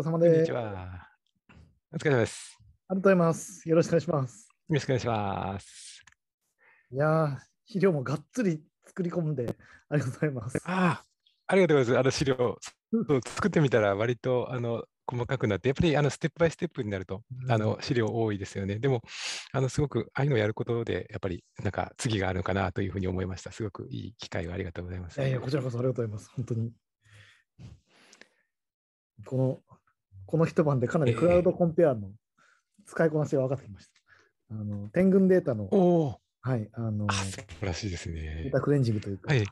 れ様です。こんにちは。お疲れ様です。ありがとうございます。よろしくお願いします。よろしくお願いします。いや資料もがっつり作り込んで、ありがとうございます。あありがとうございます。あの資料、作ってみたら割とあの細かくなって、やっぱりあのステップバイステップになると、あの資料多いですよね。でも、あのすごくああいうのをやることで、やっぱりなんか次があるのかなというふうに思いました。すごくいい機会をありがとうございます。いやいや、こちらこそありがとうございます。本当に。このこの一晩でかなりクラウドコンペアの使いこなしが分かってきました。えー、あの天群データの、はい、あの、素晴らしいですね。データクレンジングというか。はい、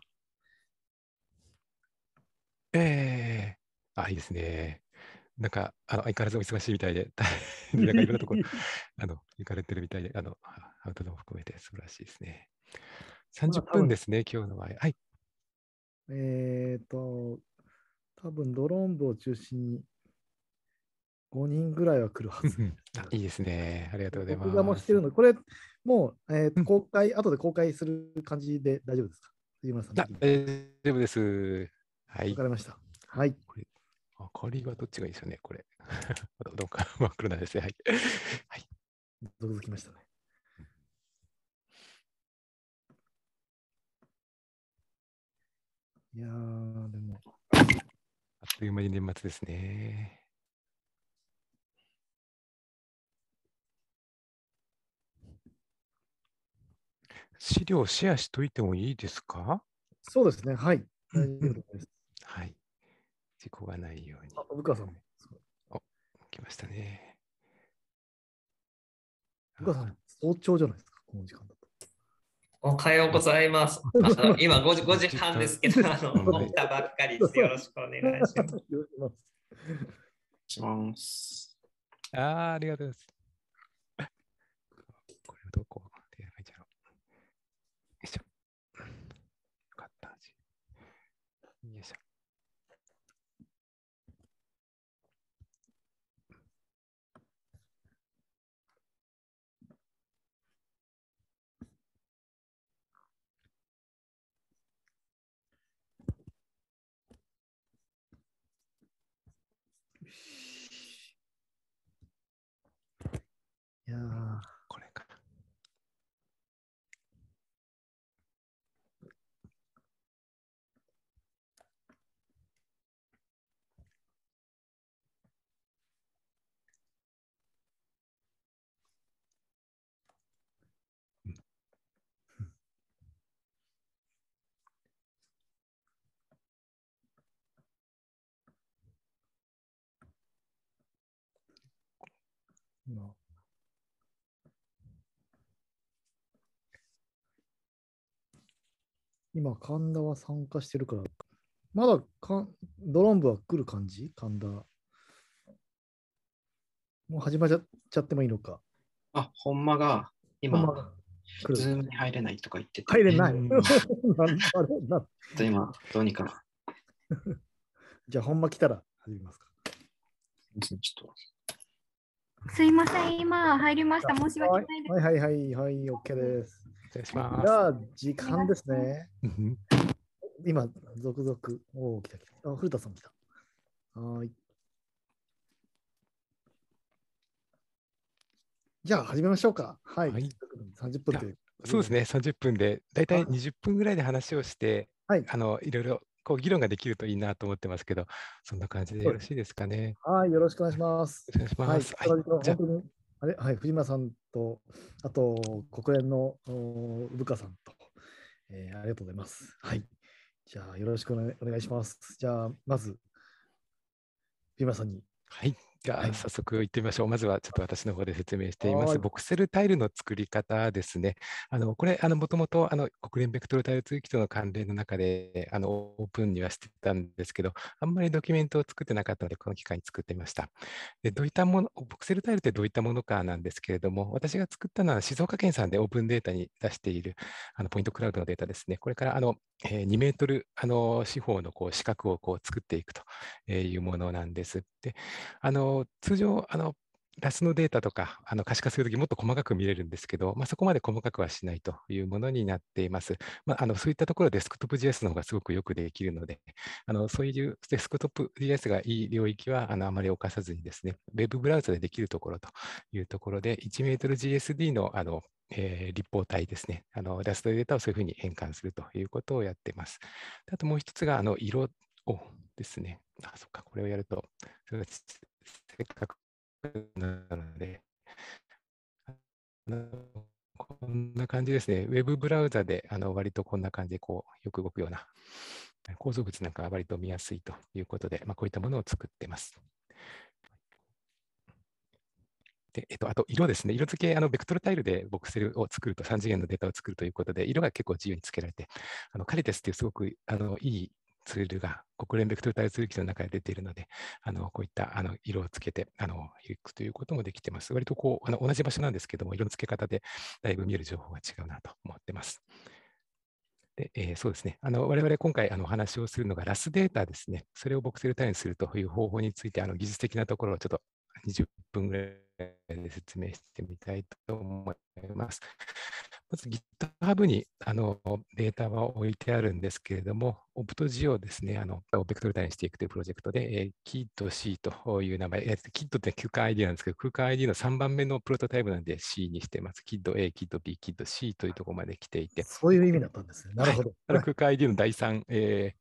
ええー、あ、いいですね。なんか、あの相変わらずお忙しいみたいで、なんかいろんなところ あの行かれてるみたいで、あのアウトドアも含めて素晴らしいですね。30分ですね、今日の場合。はい。えっ、ー、と、多分ドローン部を中心に5人ぐらいは来るはず。いいですね。ありがとうございます。僕がもしてるのこれ、もう、えー、公開、後で公開する感じで大丈夫ですか杉村さん。大丈夫です。はい。わかりました。はい。明かりはどっちがいいですよね、これ。どうか真っ黒なんですね。はい。はい。続きましたね。いやでも。あっという間に年末ですね。資料シェアしといてもいいですかそうですね、はい。大丈夫です。はい。事故がないように。あ、部下さんお、来ましたね。部下さん、早朝じゃないですか、この時間だと。おはようございます。今5時 ,5 時半ですけど、あの 起きたばっかりです。よろしくお願いします。します。あありがとうございます。これどこやこれか。の今、神田は参加してるから、まだかんドロン部は来る感じ神田。もう始まっちゃってもいいのか。あ、ほんまが、今、ズームに入れないとか言ってた。入れない。うん、なんあなと今、どうにか。じゃあ、ほんま来たら始めますか。ちょっと。すいません、今入りました。申し訳ないです。はいはいはいはい、OK です。失礼します。じゃあ、時間ですね。今、続々。おお、来た来た。あ、古田さん来た。はい。じゃあ、始めましょうか。はい。はい、30分で。そうですね、30分で、大体20分ぐらいで話をして、はい、あのいろいろこう議論ができるといいなと思ってますけど、そんな感じでよろしいですかね。はい、よろしくお願いします。よろしくお願いします。はい、本当にあれはい、藤間さんと、あと国連のさんと、えー、ありがとうございます。はい、じゃあよろしくお願いします。じゃあまず藤間さんに。はい。じゃあ、早速行ってみましょう。まずはちょっと私の方で説明しています。ボクセルタイルの作り方ですね。あのこれ、もともと国連ベクトルタイル通気との関連の中であのオープンにはしてたんですけど、あんまりドキュメントを作ってなかったので、この機会に作ってみました。でどういったもの、ボクセルタイルってどういったものかなんですけれども、私が作ったのは静岡県産でオープンデータに出しているあのポイントクラウドのデータですね。これからあの、え2メートルあの四方のこう四角をこう作っていくというものなんです。であの通常、あの、ラスのデータとかあの可視化するときもっと細かく見れるんですけど、まあ、そこまで細かくはしないというものになっています。まあ、あのそういったところデスクトップ JS の方がすごくよくできるので、あのそういうデスクトップ JS がいい領域はあのあまり犯さずにですね、ウェブブラウザでできるところというところで、1ル GSD のあの、えー、立方体ですね、あのラストデータをそういうふうに変換するということをやっています。あともう一つがあの色をですね、あ、そっか、これをやると、せっかくなので、こんな感じですね。ウェブブラウザで、あの割とこんな感じでこうよく動くような構造物なんかは割と見やすいということで、まあ、こういったものを作ってます。でえっと、あと色ですね。色付け、あのベクトルタイルでボクセルを作ると、3次元のデータを作るということで、色が結構自由につけられて、あのカリテスっていうすごくあのいいツールが国連ベクトル対応ツール機の中で出ているので、あのこういったあの色をつけてあのヒックということもできてます。割とこうあの同じ場所なんですけども、色の付け方でだいぶ見える情報が違うなと思ってます。でえー、そうですね。あの我々今回あのお話をするのがラスデータですね。それをボクセル対応にするという方法についてあの技術的なところをちょっと20分ぐらいで説明してみたいと思います。まず GitHub にあのデータは置いてあるんですけれども、OptG をですね、あのベクトルイにしていくというプロジェクトで、KidC という名前、Kid って空間 ID なんですけど、空間 ID の3番目のプロトタイプなんで C にしてます。KidA、KidB、KidC というところまで来ていて。そういう意味だったんですね。なるほど。はい、空間 ID の第3、えー、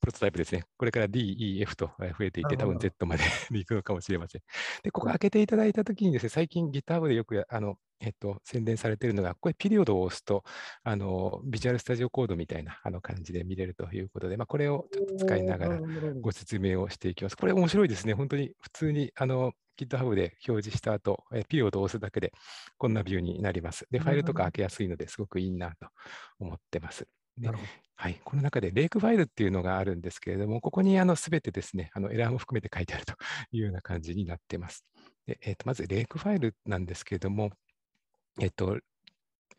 プロトタイプですね。これから D、E、F と増えていて、多分 Z まで 行くのかもしれません。で、ここ開けていただいたときにですね、最近 GitHub でよくあのえっと、宣伝されているのが、これ、ピリオドを押すと、あの、ビジュアルスタジオコードみたいなあの感じで見れるということで、まあ、これをちょっと使いながらご説明をしていきます。これ面白いですね。本当に普通に、あの、GitHub で表示した後、えピリオドを押すだけで、こんなビューになります。で、ファイルとか開けやすいのですごくいいなと思ってます。はい、この中でレイクファイルっていうのがあるんですけれども、ここにあの全てですね、あのエラーも含めて書いてあるというような感じになっています。でえー、とまずレイクファイルなんですけれども、えっと、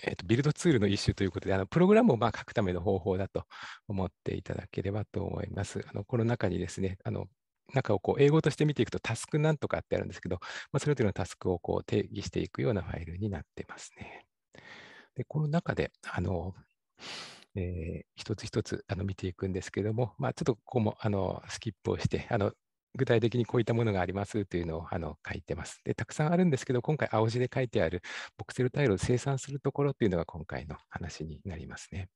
えっと、ビルドツールの一種ということで、あのプログラムをまあ書くための方法だと思っていただければと思います。あのこの中にですね、あの中をこう英語として見ていくとタスクなんとかってあるんですけど、まあ、それぞれのタスクをこう定義していくようなファイルになってますね。でこの中で、あのえー、一つ一つあの見ていくんですけども、まあ、ちょっとここもあのスキップをしてあの具体的にこういったものがありますというのをあの書いてます。で、たくさんあるんですけど、今回青字で書いてあるボクセルタイルを生産するところというのが今回の話になりますね。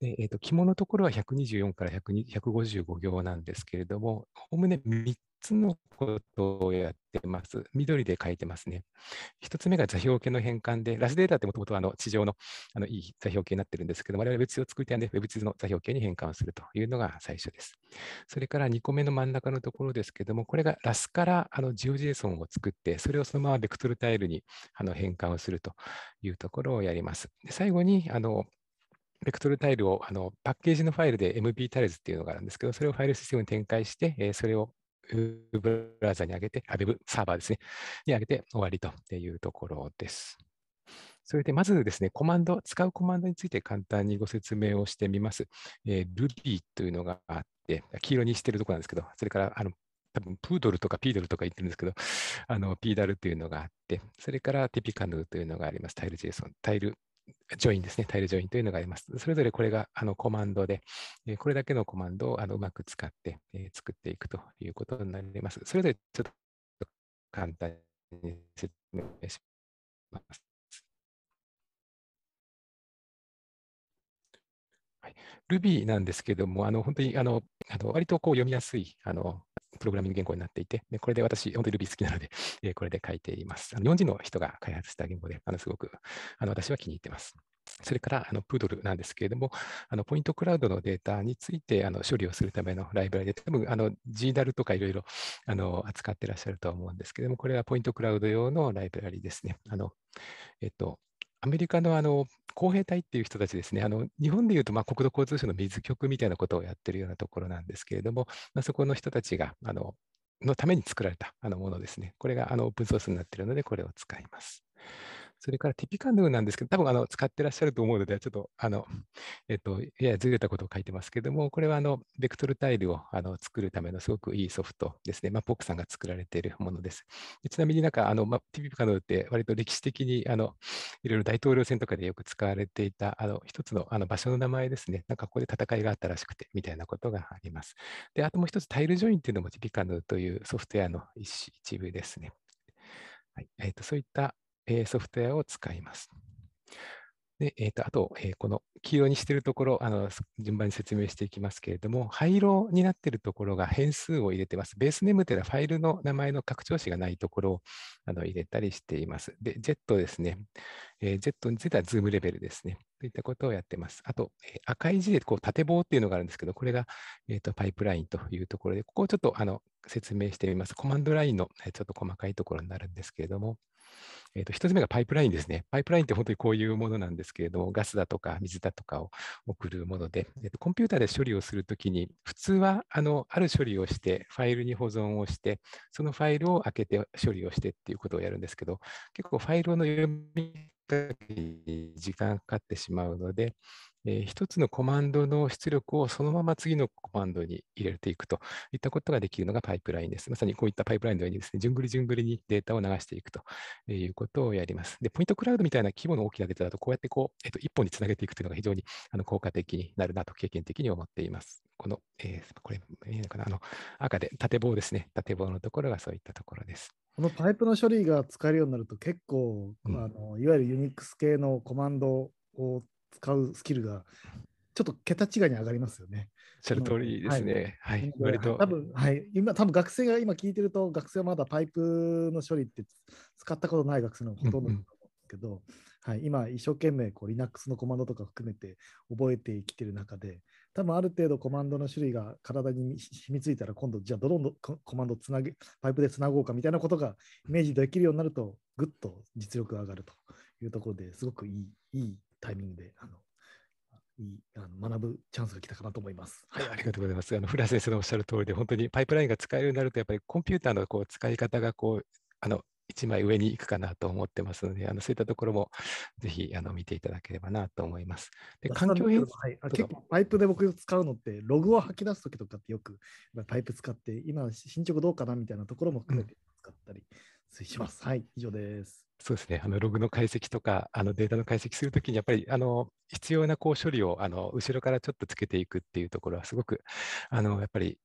で、えーと、肝のところは124から155行なんですけれども、おおむね3つのことをやってます。緑で書いてますね。1つ目が座標系の変換で、ラスデータってもともとあの地上のあのいい座標系になってるんですけど、我々 Web2 を作りたいので、Web2 の座標系に変換をするというのが最初です。それから2個目の真ん中のところですけども、これがラスからあの GeoJSON を作って、それをそのままベクトルタイルにあの変換をするというところをやります。で最後にあのベクトルタイルをあのパッケージのファイルで MP タイルズっていうのがあるんですけど、それをファイルシステムに展開して、えー、それをウェブブラウザに上げて、ウェブサーバーですね、に上げて終わりというところです。それでまずですね、コマンド、使うコマンドについて簡単にご説明をしてみます。えー、Ruby というのがあって、黄色にしてるとこなんですけど、それからあの多分プードルとかピードルとか言ってるんですけど、あのピーダルというのがあって、それからティピカヌーというのがあります。タイル JSON、タイルジョインですね、タイルジョインというのがあります。それぞれこれがあのコマンドで、えこれだけのコマンドをあのうまく使って、え作っていくということになります。それぞれちょっと簡単に説明します。はい、Ruby なんですけども、あの本当にあのあの割とこう読みやすいあのプログラミング言語になっていて、でこれで私、本当に Ruby 好きなので、えー、これで書いています。あの日本人の人が開発した言語で、あのすごくあの私は気に入ってます。それから、あのプードルなんですけれども、あのポイントクラウドのデータについてあの処理をするためのライブラリで、多分あの GDAL とかいろいろ扱ってらっしゃるとは思うんですけれども、これはポイントクラウド用のライブラリですね。あのえっとアメリカのあの公兵隊っていう人たちですね、あの日本でいうとま国土交通省の水局みたいなことをやってるようなところなんですけれども、まあ、そこの人たちがあののために作られたあのものですね。これがあのオープンソースになっているので、これを使います。それからティピカヌーなんですけど、多分あの使ってらっしゃると思うので、ちょっとあの、えっと、ややずれたことを書いてますけども、これはあのベクトルタイルをあの作るためのすごくいいソフトですね。まあ、ポックさんが作られているものです。でちなみになんかあの、まあ、ティピカヌーって割と歴史的にあのいろいろ大統領選とかでよく使われていたあの一つのあの場所の名前ですね。なんかここで戦いがあったらしくてみたいなことがあります。で、あともう一つタイルジョインっていうのもティピカヌーというソフトウェアの一部ですね。はいえーとそういったえー、ソフトウェアを使います。で、えーと、あと、えー、この黄色にしているところあの、順番に説明していきますけれども、灰色になっているところが変数を入れてます。ベースネームというのはファイルの名前の拡張子がないところをあの入れたりしています。で、ェットですね、えー。j e についてはズームレベルですね。といったことをやってます。あと、えー、赤い字でこう縦棒っていうのがあるんですけど、これが、えーと、パイプラインというところで、ここをちょっとあの説明してみます。コマンドラインの、えちょっと細かいところになるんですけれども、えー、と1つ目がパイプラインですね。パイプラインって本当にこういうものなんですけれども、ガスだとか水だとかを送るもので、えー、とコンピューターで処理をするときに、普通はあのある処理をして、ファイルに保存をして、そのファイルを開けて処理をしてっていうことをやるんですけど、結構ファイルの読み時間かかってしまうので、えー、1つのコマンドの出力をそのまま次のコマンドに入れていくといったことができるのがパイプラインです。まさにこういったパイプラインのようにですね、順繰り順繰りにデータを流していくということをやります。で、ポイントクラウドみたいな規模の大きなデータだと、こうやってこう、えっと、1本につなげていくというのが非常にあの効果的になるなと経験的に思っています。この、えー、これ、見えるかな、あの赤で縦棒ですね、縦棒のところがそういったところです。このパイプの処理が使えるようになると結構、うん、あのいわゆる Unix 系のコマンドを使うスキルがちょっと桁違いに上がりますよね。その通りですね。はい。割と。多分、はい。今、多分学生が今聞いてると、学生はまだパイプの処理って使ったことない学生のほとんどだと思うんですけど、はい、今、一生懸命こう Linux のコマンドとか含めて覚えてきてる中で、多分ある程度コマンドの種類が体に染みついたら、今度、じゃあどのコマンドつなげ、パイプでつなごうかみたいなことがイメージできるようになると、ぐっと実力が上がるというところですごくいい、いいタイミングで、あの、いいあの学ぶチャンスが来たかなと思います。はい、ありがとうございます。あの古谷先生のおっしゃる通りで、本当にパイプラインが使えるようになると、やっぱりコンピューターのこう使い方がこうあの一枚上に行くかなと思ってますので、あのそういったところもぜひあの見ていただければなと思います。で環境変はい、結構パイプで僕使うのって、ログを吐き出すときとかってよくパイプ使って、今進捗どうかなみたいなところも含めて使ったりします。うん、はい、以上です。そうですね、あのログの解析とかあのデータの解析するときに、やっぱりあの必要なこう処理をあの後ろからちょっとつけていくっていうところは、すごくあのやっぱり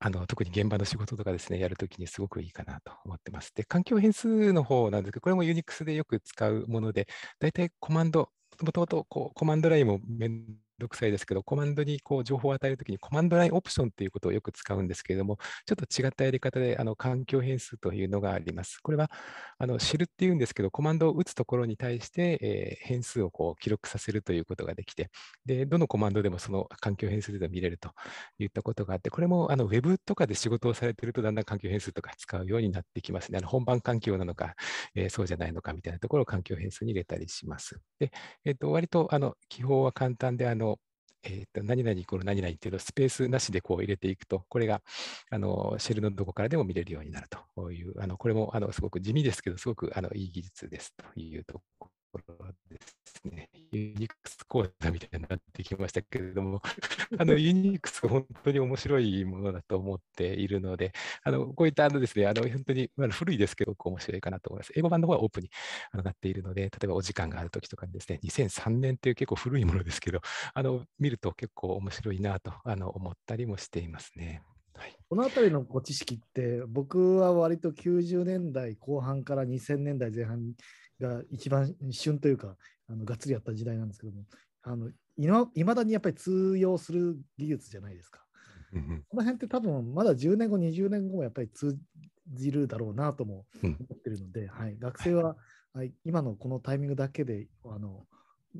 あの特に現場の仕事とかですね、やるときにすごくいいかなと思ってます。で、環境変数の方なんですけど、これもユニクスでよく使うもので、大体コマンド、もともとこうコマンドラインも面独裁ですけど、コマンドにこう情報を与えるときに、コマンドラインオプションということをよく使うんですけれども、ちょっと違ったやり方で、あの環境変数というのがあります。これは、あの知るっていうんですけど、コマンドを打つところに対して、えー、変数をこう記録させるということができて、で、どのコマンドでもその環境変数で見れるといったことがあって、これもあの Web とかで仕事をされてると、だんだん環境変数とか使うようになってきますね。あの本番環境なのか、えー、そうじゃないのかみたいなところを環境変数に入れたりします。で、えっ、ー、と、割と、あの、記法は簡単で、あの、えー、と何々イコール何々っていうのをスペースなしでこう入れていくと、これがあのシェルのどこからでも見れるようになるという、あのこれもあのすごく地味ですけど、すごくあのいい技術ですというところです。ね、ユニックス講座みたいになってきましたけれども、あのユニックス本当に面白いものだと思っているので、あのこういったあのですね、あの本当に、まあ、古いですけど、面白いかなと思います。英語版の方はオープンになっているので、例えばお時間がある時とかにですね、2003年という結構古いものですけど、あの見ると結構面白いなとあの思ったりもしていますね。はい、このあたりの知識って僕は割と90年代後半から2000年代前半が一番旬というかあのがっつりやった時代なんですけどもあのいまだにやっぱり通用する技術じゃないですか。この辺って多分まだ10年後20年後もやっぱり通じるだろうなとも思ってるので、うん、はい、学生は、はい、今のこのタイミングだけであの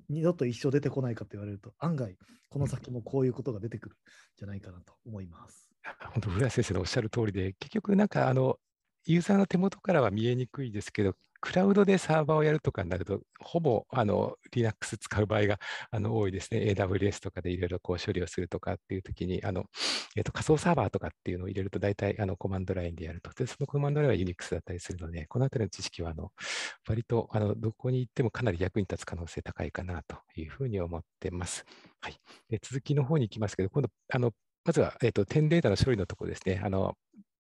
二度と一生出てこないかと言われると案外この先もこういうことが出てくるんじゃないかなと思います。本当、古谷先生のおっしゃる通りで、結局なんかあのユーザーの手元からは見えにくいですけど、クラウドでサーバーをやるとかになると、ほぼあの Linux 使う場合があの多いですね。AWS とかでいろいろこう処理をするとかっていうときにあの、えーと、仮想サーバーとかっていうのを入れると、大体あのコマンドラインでやると。で、そのコマンドラインは Unix だったりするので、このあたりの知識はあの割とあのどこに行ってもかなり役に立つ可能性高いかなというふうに思ってます。はい、で続きの方に行きますけど、今度、あのまずは、えーと、点データの処理のところですね。あの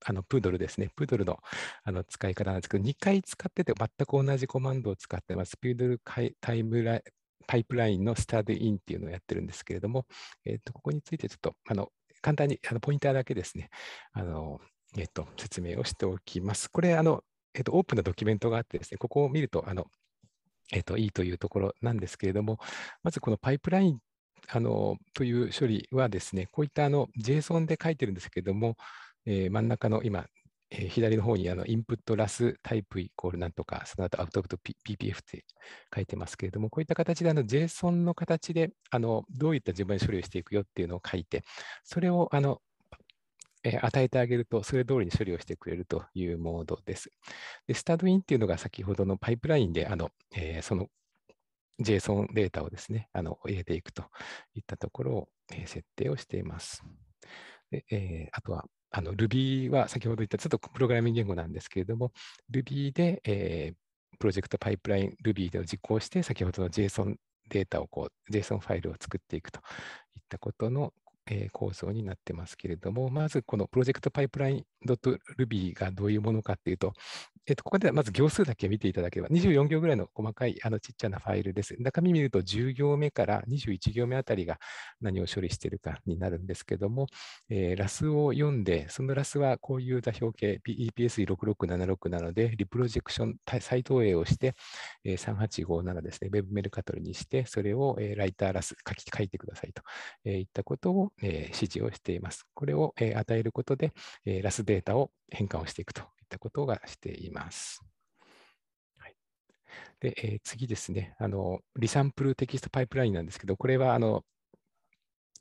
あのプードルですね、プードルのあの使い方なんですけど、2回使ってて全く同じコマンドを使ってます。プードルタイムライパイプラインのスタートインっていうのをやってるんですけれども、えー、とここについてちょっとあの簡単にあのポインターだけですね、あのえー、と説明をしておきます。これあの、えー、とオープンなドキュメントがあってですね、ここを見るとあの、えー、といいというところなんですけれども、まずこのパイプラインあのという処理はですね、こういったあの JSON で書いてるんですけれども、えー、真ん中の今、えー、左の方にあのインプットラスタイプイコールなんとか、その後アウトプット PPF って書いてますけれども、こういった形であの JSON の形であのどういった順番に処理をしていくよっていうのを書いて、それをあのえ与えてあげると、それ通りに処理をしてくれるというモードです。で、スタドインっていうのが先ほどのパイプラインで、あの、えー、その JSON データをですね、あの、入れていくといったところを、え設定をしています。でえー、あとは、あの Ruby は先ほど言ったちょっとプログラミング言語なんですけれども、Ruby で、えー、プロジェクトパイプライン Ruby で実行して、先ほどの JSON データをこう、JSON ファイルを作っていくといったことのえ構想になってますけれども、まずこのプロジェクトパイプライン .ruby がどういうものかっていうと、えっと、ここではまず行数だけ見ていただければ、24行ぐらいの細かいあのちっちゃなファイルです。中身見ると10行目から21行目あたりが何を処理しているかになるんですけども、えー、ラスを読んで、そのラスはこういう座標系 EPSE6676 なので、リプロジェクション再投影をして、えー、3857ですね、Web メルカトルにして、それを、えライターラス書き書いてくださいと、えー、いったことを指示をしています。これを与えることで、ラスデータを変換をしていくといったことがしています。で、え次ですねあの、リサンプルテキストパイプラインなんですけど、これはあの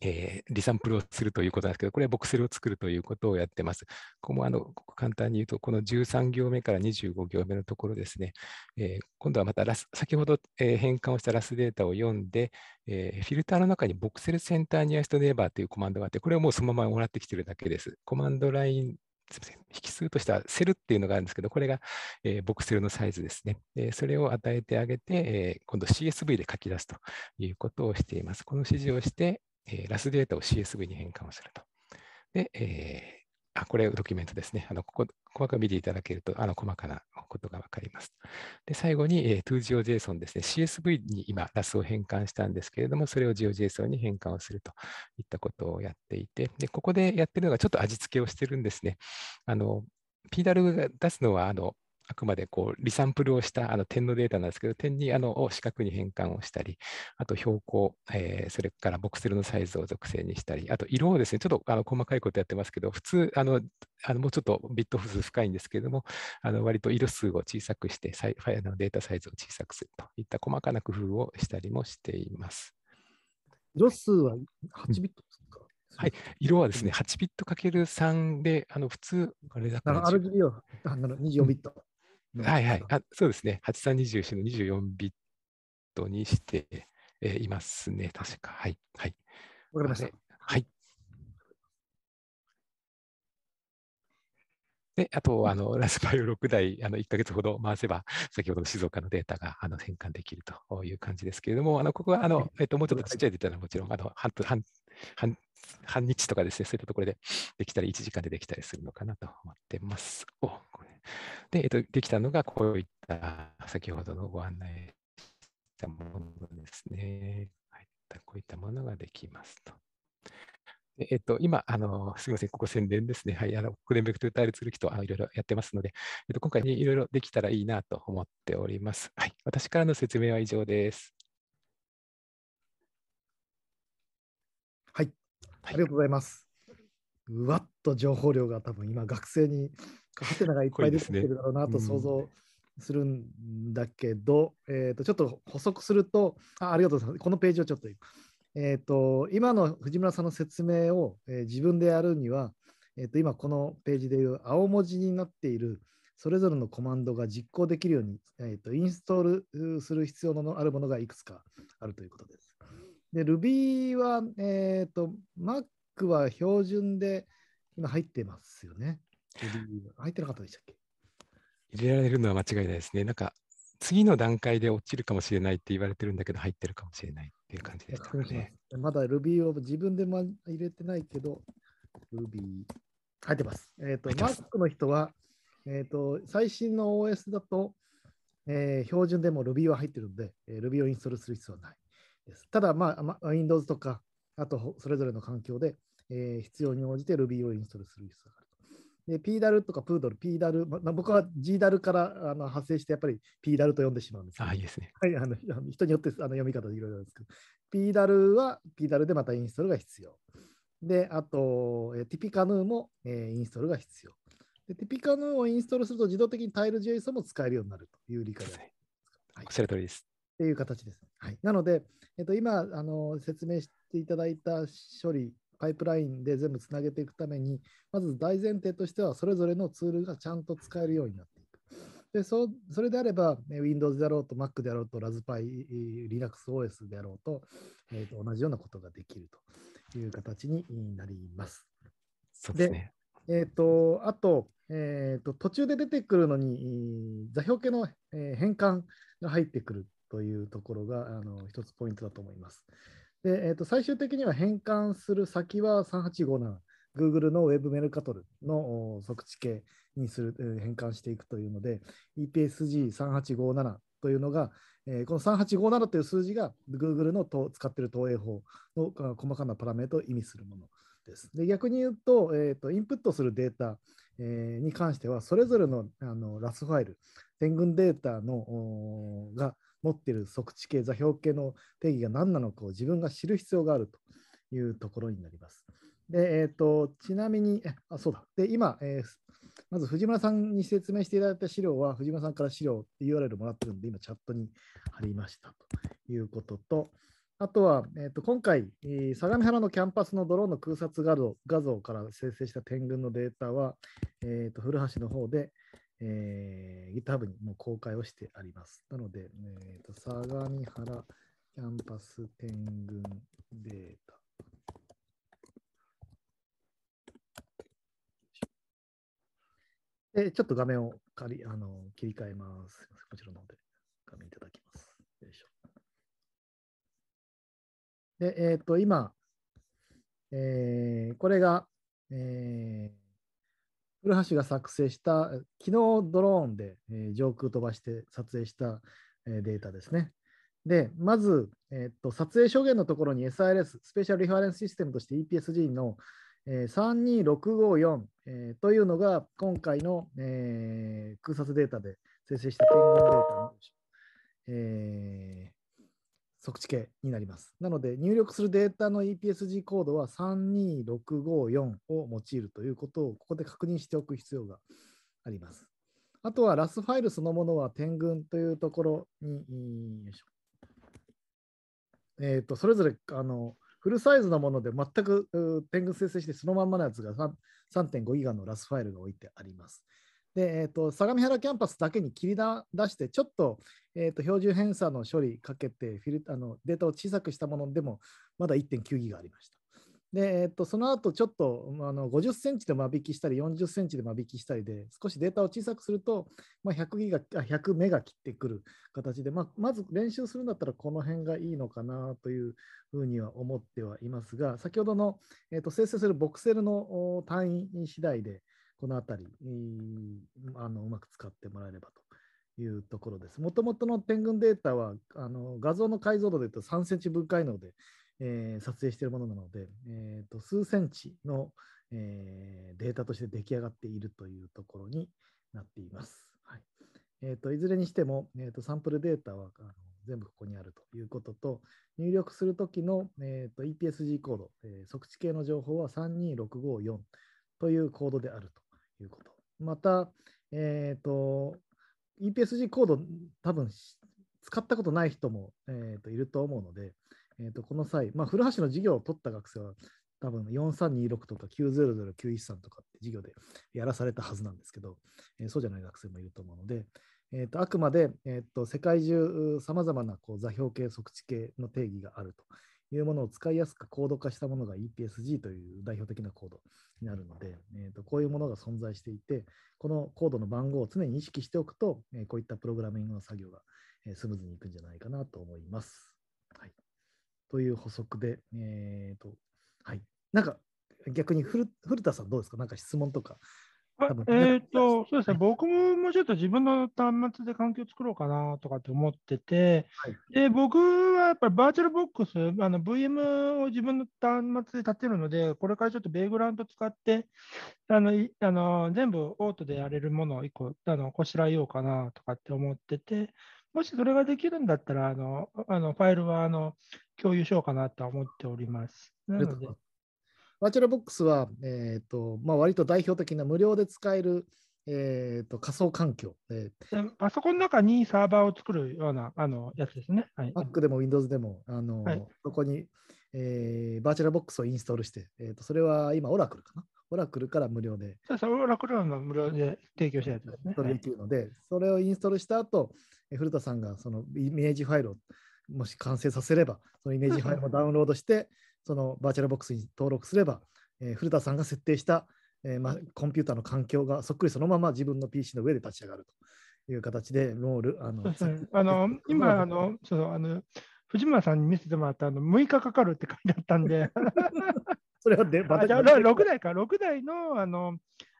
えー、リサンプルをするということなんですけど、これはボクセルを作るということをやってます。ここもあのここ簡単に言うと、この13行目から25行目のところですね、えー、今度はまたラス先ほど、えー、変換をしたラスデータを読んで、えフィルターの中にボクセルセンターニアストネーバーというコマンドがあって、これをもうそのままもらってきてるだけです。コマンドラインすみません引数としてはセルっていうのがあるんですけど、これが、えー、ボクセルのサイズですね、えー、それを与えてあげて、えー、今度 CSV で書き出すということをしています。この指示をして、えー、ラスデータを CSV に変換をすると。で、えー、あ、これドキュメントですね。あの、ここ、細かく見ていただけると、あの、細かなことがわかります。で、最後に、えー、2GeoJSON ですね。CSV に今、ラスを変換したんですけれども、それを GeoJSON に変換をするといったことをやっていて、で、ここでやってるのがちょっと味付けをしてるんですね。あの、PDAL が出すのは、あの、あくまでこうリサンプルをしたあの点のデータなんですけど、点にあのを四角に変換をしたり、あと標高、えー、それからボクセルのサイズを属性にしたり、あと色をですね、ちょっとあの細かいことやってますけど、普通あの、あのもうちょっとビット数深いんですけれども、あの割と色数を小さくして、ファイルのデータサイズを小さくするといった細かな工夫をしたりもしています。色数は8ビットですか、うんはい、色はですね、8ビット ×3 で、あの普通、あれだから。は24ビット。はいはい、あそうですね、8324の24ビットにして、えー、いますね、確か。はい。はい、わかりました。はい。で、あと、あの、ラスパイを6台、あの、1ヶ月ほど回せば、先ほどの静岡のデータが、あの、変換できるという感じですけれども、あの、ここは、あの、えっと、もうちょっとちっちゃいデータはもちろん、あの、半、半、半、半日とかですね、そういったところでできたり、1時間でできたりするのかなと思ってます。おこれで、えっと、できたのがこういった先ほどのご案内したものですね。こういったものができますと。えっと、今、あの、すみません、ここ宣伝ですね。はい、あの、国連ベクトルタイルツールキあのいろいろやってますので、えっと、今回、ね、いろいろできたらいいなと思っております。はい、私からの説明は以上です。ありがとうございます。うわっと情報量が多分今学生にハテナがいっぱい出てるだろうなと想像するんだけど、ねうん、えー、とちょっと補足するとあ、ありがとうございます。このページをちょっと、えーと、今の藤村さんの説明を、えー、自分でやるには、えーと、今このページでいう青文字になっているそれぞれのコマンドが実行できるように、えーとインストールする必要のあるものがいくつかあるということです。で、Ruby は、えっ、ー、と、Mac は標準で今入ってますよね。入ってなかったでしたっけ入れられるのは間違いないですね。なんか、次の段階で落ちるかもしれないって言われてるんだけど、入ってるかもしれないっていう感じでしたね。まだ Ruby を自分で、ま、入れてないけど、Ruby 入ってます。えっ、ー、と、Mac の人は、えっ、ー、と、最新の OS だと、えー、標準でも Ruby は入ってるので、えー、Ruby をインストールする必要はない。です。ただ、まあ、まあ、Windows とか、あとそれぞれの環境で、えー、必要に応じて Ruby をインストールする必要があると。で、PDAL とか Poodle、PDAL、まあ、僕は GDAL からあの発生して、やっぱり PDAL と呼んでしまうんですああ、いいですね。はい、あの 人によってあの読み方いろいろんですけど、PDAL は PDAL でまたインストールが必要。で、あと、えー、ティピカヌーも、えー、インストールが必要。で、ティピカヌーをインストールすると自動的に TileJSON も使えるようになるという理解です。はい、おっしゃる通りです。っていう形です。はい、なので、えっと、今あの説明していただいた処理、パイプラインで全部つなげていくために、まず大前提としては、それぞれのツールがちゃんと使えるようになっていく。でそそれであれば、Windows であろうと、Mac であろうと、Raspberry、LinuxOS であろうと,、えー、と、同じようなことができるという形になります。そうですね。えーと、とあと,、えーと、途中で出てくるのに、座標系の変換が入ってくるというところがあの一つポイントだと思います。で、えー、と最終的には変換する先は3857。Google の Web メルカトルの測地系にする、変換していくというので、EPSG3857 というのが、えー、この3857という数字が Google のと使っている投影法の細かなパラメータを意味するものです。で逆に言うと,、えー、と、インプットするデータ、えー、に関しては、それぞれのあのラスファイル、点群データのが持ってる測地系座標系の定義が何なのかを自分が知る必要があるというところになります。でえーと、ちなみに、あそうだで今、えー、まず藤村さんに説明していただいた資料は、藤村さんから資料 URL もらってるので、今チャットに貼りましたということと、あとは、えー、と今回、相模原のキャンパスのドローンの空撮画像画像から生成した点群のデータは、えー、と古橋の方で、えー、GitHub にも公開をしてあります。なので、えーと、相模原キャンパス天群データ。えちょっと画面を仮あの切り替えます。こちらの方で画面いただきます。よいしょ。で、えっ、ー、と、今、えー、これが、えー古橋が作成した、昨日ドローンで、えー、上空飛ばして撮影した、えー、データですね。で、まず、えー、っと撮影証言のところに SIRS、スペシャルリファレンスシステムとして EPSG の、えー、32654、えー、というのが今回の、えー、空撮データで生成した点眼データの、えー、測地系になります。なので、入力するデータの EPSG コードは32654を用いるということを、ここで確認しておく必要があります。あとは、ラスファイルそのものは点群というところに、よいしょ。えっ、ー、と、それぞれ、あの、フルサイズのもので全く点群生成してそのまんまのやつが3.5ギガのラスファイルが置いてあります。で、えーと、相模原キャンパスだけに切り出して、ちょっと,、えーと、標準偏差の処理かけてフィルあの、データを小さくしたものでも、まだ1.9ギガありました。で、えーと、その後ちょっとあの50センチで間引きしたり、40センチで間引きしたりで、少しデータを小さくすると、まあ、100, ギガ100メガ切ってくる形で、まあ、まず練習するんだったらこの辺がいいのかなというふうには思ってはいますが、先ほどの、えー、と生成するボクセルの単位次第で、この辺り、あのうまく使ってもらえればというところです。もともとの点群データはあの画像の解像度で言うと3センチ分解能で、えー、撮影しているものなので、えーと、数センチの、えー、データとして出来上がっているというところになっています。はいえーと、いずれにしても、えーと、サンプルデータはあの全部ここにあるということと、入力するときの、えー、と EPSG コード、えー、測地系の情報は32654というコードであるということ。また、えっ、ー、と、EPSG コード、多分使ったことない人も、えー、といると思うので、えー、とこの際、まあ、古橋の授業を取った学生は、多分4326とか900913とかって授業でやらされたはずなんですけど、えー、そうじゃない学生もいると思うので、えー、とあくまで、えー、と世界中さまざまなこう座標系測地系の定義があるというものを使いやすくコード化したものが EPSG という代表的なコードになるので、えー、とこういうものが存在していて、このコードの番号を常に意識しておくと、えこういったプログラミングの作業がスムーズにいくんじゃないかなと思います。はい、という補足で、えーとはい、なんか逆に古田さんどうですかなんか質問とか多分えっ、と、そうですね、僕ももうちょっと自分の端末で環境作ろうかなとかって思ってて、はい、で僕はやっぱりバーチャルボックス、VM を自分の端末で立てるので、これからちょっとベイグラウンド使って、あのあの全部オートでやれるものを1個あのこしらえようかなとかって思ってて、もしそれができるんだったら、あのあのファイルはあの共有しようかなとは思っております。なので、バーチャルボックスは、えーとまあ、割と代表的な無料で使える、えー、と仮想環境、えー、パソコンの中にサーバーを作るようなあのやつですね。はい、Mac でも Windows でも、あの、はい、そこに、えー、バーチャルボックスをインストールして、えー、とそれは今、オラクルかな。オラクルから無料で。そうそう、オラクルの無料で提供したやつですね。それできるので、はい、それをインストールした後、古田さんがそのイメージファイルをもし完成させれば、そのイメージファイルもダウンロードして、そのバーチャルボックスに登録すれば、えー、古田さんが設定した、えーま、コンピューターの環境がそっくりそのまま自分の PC の上で立ち上がるという形で、ロール、あの、あの今あのそのあの、藤村さんに見せてもらったあの6日かかるって書いてあったんで それはで、6台か、6台のあの、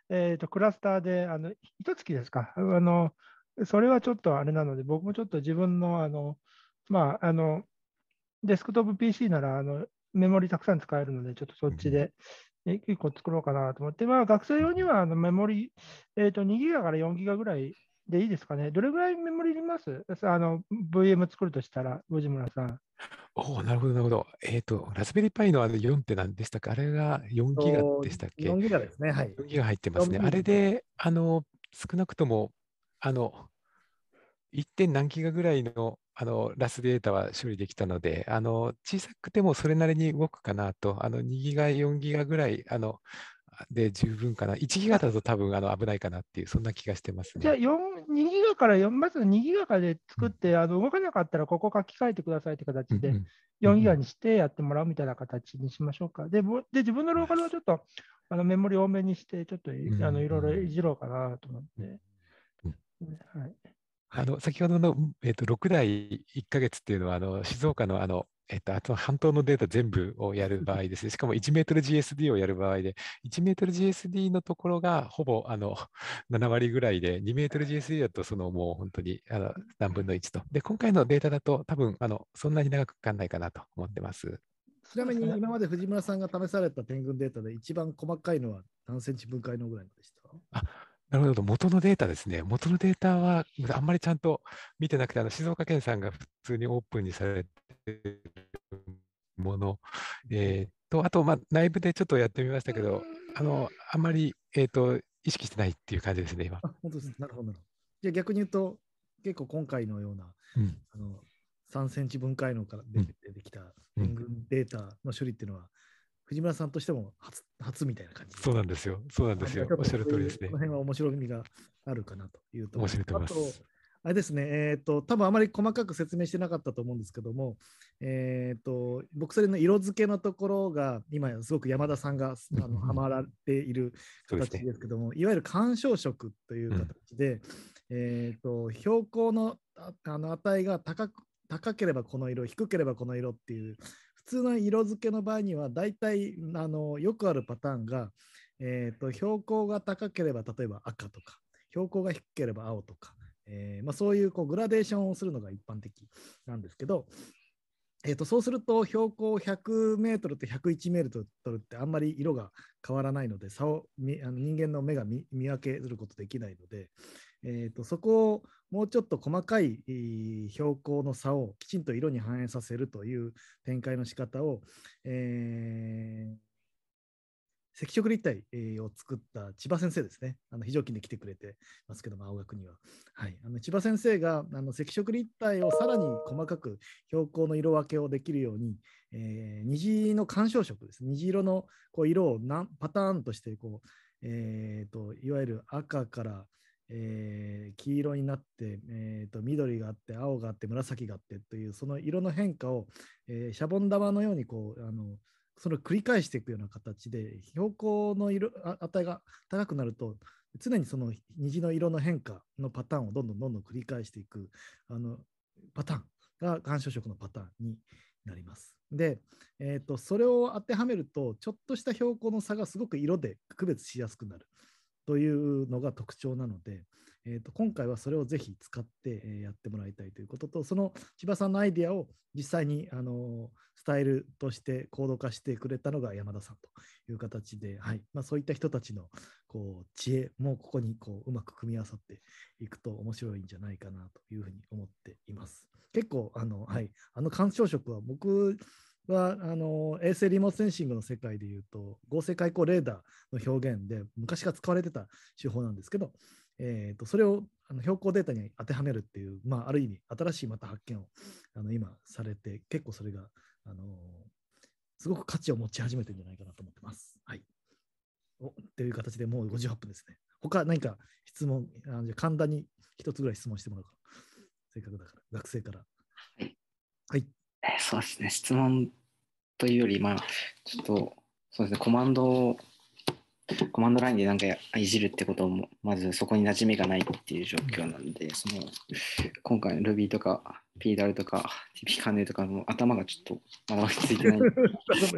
えーと、とクラスターで、あの一月ですかあの、それはちょっとあれなので、僕もちょっと自分のあの、まあ、あのデスクトップ PC ならあのメモリたくさん使えるので、ちょっとそっちで、え結構作ろうかなと思って、まあ、学生用にはあのメモリ、えーと、2ギガから4ギガぐらいでいいですかね。どれぐらいメモリいりますあの ?VM 作るとしたら、藤村さん。おお、なるほど、なるほど。えっ、ー、と、ラズベリーパイのあの4って何でしたかあれが4ギガでしたっけ ?4 ギガですね。はい。4ギガ入ってますね。あれで、あの、少なくとも、あの、1点何ギガぐらいのあのラスデータは処理できたので、あの小さくてもそれなりに動くかなと、あの2ギガ、4ギガぐらいあので十分かな、1ギガだと多分あの危ないかなっていう、そんな気がしてます、ね、じゃあ、2ギガから4、まず2ギガからで作って、うん、あの動かなかったらここ書き換えてくださいって形で、4ギガにしてやってもらうみたいな形にしましょうか。で、で自分のローカルはちょっとあのメモリ多めにして、ちょっと、あのいろいろいじろうかなと思って。うん、はいあの先ほどの、えー、と6代1か月っていうのはあの静岡のあのえっと、あと半島のデータ全部をやる場合ですね。しかも1メートル GSD をやる場合で、1メートル GSD のところがほぼあの7 割ぐらいで、2メートル GSD だとそのもう本当にあの何分の1と。で、今回のデータだと多分あのそんなに長くかかんないかなと思ってます。ちなみに今まで藤村さんが試された天群データで一番細かいのは何センチ分解のぐらいでしたあなるほど、元のデータですね。元のデータはあんまりちゃんと見てなくて、あの静岡県さんが普通にオープンにされてもの、えー、とあと、まあ、内部でちょっとやってみましたけど、あのあんまり、えーと、意識してないっていう感じですね、今。あ本当ですなるほどじゃあ逆に言うと、結構今回のような、うん、あの3センチ分解能から出てきた、う群データの処理っていうのは、藤村さんとしても初初みたいな感じそうなんですよ。そうなんですよ。おっしゃる通りですね。この辺は面白みがあるかなというと。面白いと思います。あれですね、えっ、ー、と、多分あまり細かく説明してなかったと思うんですけども、えっ、ー、と、僕それの色付けのところが、今、すごく山田さんがあのはま られている形ですけども、ね、いわゆる観賞色という形で、うん、えっ、と、標高のあの値が高く、高ければこの色、低ければこの色っていう通の色付けの場合には大体あのよくあるパターンが、えーと、標高が高ければ例えば赤とか標高が低ければ青とか、えー、まあ、そういうこうグラデーションをするのが一般的なんですけど、えーと、そうすると標高 100m と 101m ってあんまり色が変わらないので差をあの人間の目が見分けすることできないので、えーと、そこをもうちょっと細かい、標高の差をきちんと色に反映させるという展開の仕方を、えー、赤色立体を作った千葉先生ですね。あの非常勤で来てくれてますけども、青学には。はい、あの千葉先生があの赤色立体をさらに細かく標高の色分けをできるように、えー、虹の干渉色です。虹色のこう色をパターンとしてこう、えーといわゆる赤からえー、黄色になって、えーと、緑があって青があって紫があってというその色の変化を、えー、シャボン玉のようにこうあのそれを繰り返していくような形で標高の色値が高くなると常にその虹の色の変化のパターンをどんどんどんどん繰り返していくあのパターンが観賞色のパターンになります。で、えーとそれを当てはめるとちょっとした標高の差がすごく色で区別しやすくなる。というのが特徴なので、えー、と今回はそれをぜひ使ってやってもらいたいということとその千葉さんのアイディアを実際にあのスタイルとしてード化してくれたのが山田さんという形で、はいまあ、そういった人たちのこう知恵もここにこううまく組み合わさっていくと面白いんじゃないかなというふうに思っています。結構あの、はい、あの鑑賞色は僕はあの衛星リモートセンシングの世界でいうと合成開口レーダーの表現で昔から使われてた手法なんですけど、えーと、それをあの標高データに当てはめるっていう、まあ、ある意味新しいまた発見をあの今されて結構それが、あのすごく価値を持ち始めてるんじゃないかなと思ってます。はい、おっていう形でもう58分ですね。他何か質問あじゃ簡単に一つぐらい質問してもらうかせっかくだから学生から。はい、はいそうですね、質問というより、まあ、ちょっと、そうですね、コマンドを、コマンドラインでなんかいじるってことも、まずそこに馴染みがないっていう状況なんで、その、今回の Ruby とか PDAL とか TP 関連とかも頭がちょっとまだ落ち着いてない。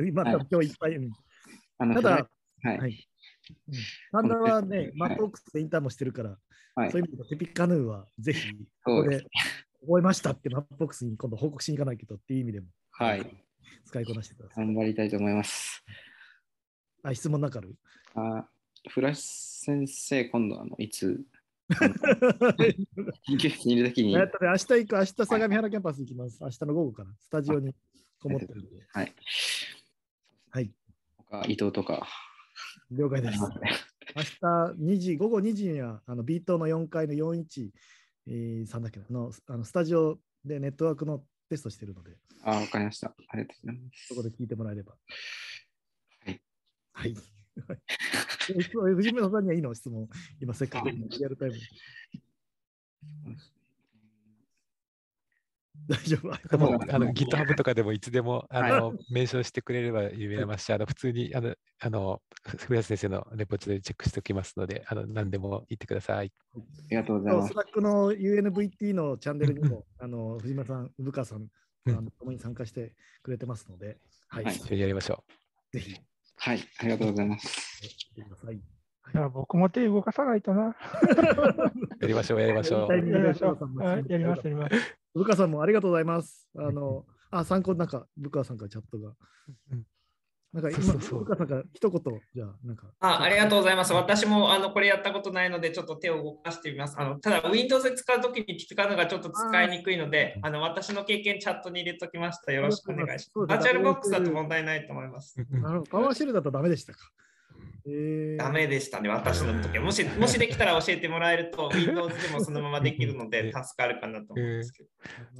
今、今日いっぱい。あのただ、はい。はいはね、マットオークスでインターンもしてるから、はい、そういう意味でテピカヌーはぜひ、ここで覚えましたってマットオークスに今度報告しに行かないけどっていう意味でも、はい、使いこなしてください。頑張りたいと思います。あ、質問なかるあ、フラッシュ先生、今度あのいつ緊急 にいるときに。明日行く、明日相模原キャンパス行きます。明日の午後から、スタジオにこもってるんで。はい。はい。他、伊藤とか。了解です。明日二時、午後2時には、あの、ビートの4階の413だけどの、あのスタジオでネットワークのテストしてるので。あ、わかりました。ありがとうございます。そこで聞いてもらえれば。はい。はい。藤村さんにはいいの質問、今せっかくリアルタイム。大丈夫。もあの GitHub とかでもいつでもあの名称してくれれば言えますし、あの普通にあのあの古谷先生のレポートでチェックしておきますので、あの何でも言ってください。ありがとうございます。スラックの UNVT のチャンネルにもあの藤間さん、産川さん、あの共に参加してくれてますので、はい、一緒にやりましょう。ぜひ。はい、ありがとうございます。ください。僕も手動かさないとな。やりましょう、やりましょう。やりましょう、やります、やります。部下さんもありがとうございます。あの、あ、参考なんか、部下さんからチャットが。なんか今、そ部下さんから一言、じゃあ、なんか。あ、ありがとうございます。私も、あの、これやったことないので、ちょっと手を動かしてみます。あの、ただ、Windows 使うときに聞うのがちょっと使いにくいので、ああの、私の経験、チャットに入れときました。よろしくお願いします。バーチャルボックスだと問題ないと思います。あの、パワーシェルだとダメでしたか。ダメでしたね、私の時もし、もしできたら教えてもらえると、Windows でもそのままできるので、助かるかなと思うんですけど。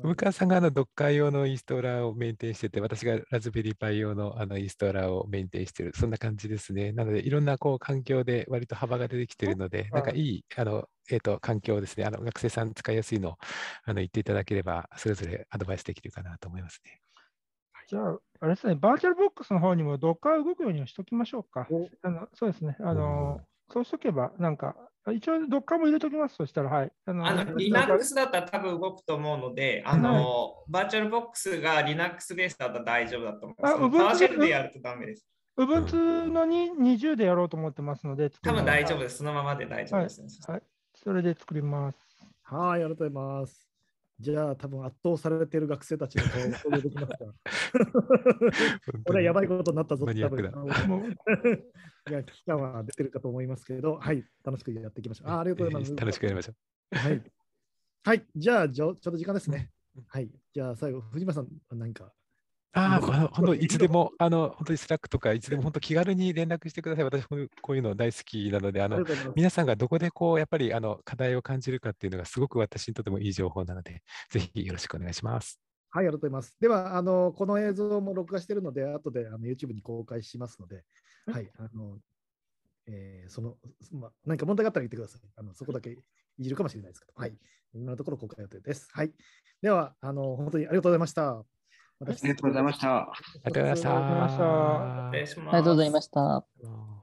向川さんがあの d o 用のインストーラーをメンテンしてて、私がラズベリーパイ用のあのインストーラーをメンテンしてる、そんな感じですね。なので、いろんなこう環境で割と幅が出てきてるので、なんかいい、あの、えー、と、環境ですね。あの、学生さん使いやすいの、あの、言っていただければ、それぞれアドバイスできるかなと思いますね。じゃあ、あれですね、バーチャルボックスの方にもどっか動くようにしときましょうか。あのそうですね。あの、うそうしとけば、なんか、一応どっかも入れときます。そしたら、はい。あの、あの Linux だったら多分動くと思うので、あの、はい、バーチャルボックスが Linux ベースだったら大丈夫だと思います。バーチャルでやるとダメです。部分2の20でやろうと思ってますので、多分大丈夫です。そのままで大丈夫です、ねはい、はい。それで作ります。はい、ありがとうございます。じゃあ多分圧倒されてる学生たちの顔をできますかは やばいことになったぞって多分。いや、危機感は出てるかと思いますけど、はい、楽しくやっていきましょう。あありがとうございます。楽しくやりましょう。はい。はい、じゃあ、ちょうど時間ですね。はい。じゃあ、最後、藤間さん、何かああ、本当いつでも、あの、本当にスラックとか、いつでも本当気軽に連絡してください。私、もこういうの大好きなので、あの、皆さんがどこでこう、やっぱり、あの、課題を感じるかっていうのが、すごく私にとてもいい情報なので、ぜひよろしくお願いします。はい、ありがとうございます。では、あの、この映像も録画しているので、後であの YouTube に公開しますので、はい、あの、えー、その、ま、何か問題があったら言ってください。あのそこだけいじるかもしれないですけど、はい、今のところ公開予定です。はい。では、あの、本当にありがとうございました。ありがとうございました。ありがとうございました。ありがとうございました。